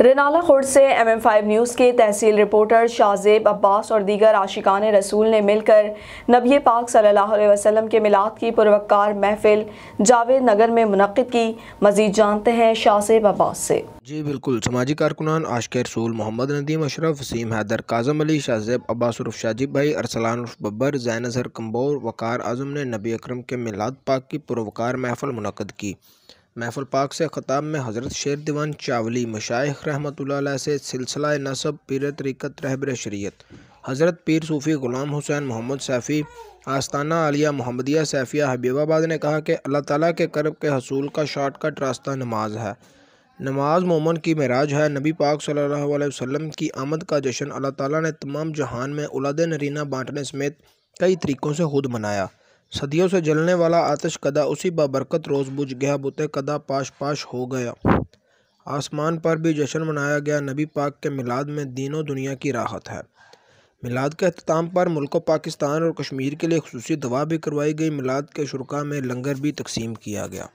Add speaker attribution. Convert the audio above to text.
Speaker 1: रेनाला खुर्द से M M five news के तहसील reporter Shahzeb Abbas और दीगर आशिकान रसूल ने मिलकर नबी पाक सल्लल्लाहु अलैहि वसल्लम के मिलाद की पुरवकार महफिल जावेद नगर में मनद की मजीद जानते हैं शाहजेब अब्बास से
Speaker 2: जी बिल्कुल समाजी कारकुनान आशक रसूल मोहम्मद नदीम अशरफ वसीम हैदर काजम अली शाहजेब अब्बास उर्फ शाजिब भाई अरसलान उर्फ बब्बर जैन अजहर कम्बोर वकार आजम ने नबी अक्रम के मिलाद पाक की पुरवकार महफल मनद की महफुल पाक से ख़ताब में हज़रत शेर दीवान चावली मशाइ रहमत से सिलसिला नसब पीर तरीक़त रहबर शरीत हज़रत पीर सूफ़ी ग़ुलाम हुसैन मोहम्मद सैफ़ी आस्ताना आलिया मोहम्मदिया सैफ़िया हबीबाबाद ने कहा कि अल्लाह ताला के करब के हसूल का शॉर्टकट रास्ता नमाज है नमाज मोमन की मराज है नबी पाक सल्लल्लाहु अलैहि वसल्लम की आमद का जश्न अल्लाह ताला ने तमाम जहान में उलाद नरीना बांटने समेत कई तरीक़ों से खुद मनाया सदियों से जलने वाला आतश कदा उसी बाबरकत रोज़ बुझ गया बुत कदा पाश पाश हो गया आसमान पर भी जश्न मनाया गया नबी पाक के मिलाद में दीनों दुनिया की राहत है मिलाद के अख्ताम पर मुल्क पाकिस्तान और कश्मीर के लिए खसूस दवा भी करवाई गई मिलाद के शुरा में लंगर भी तकसीम किया गया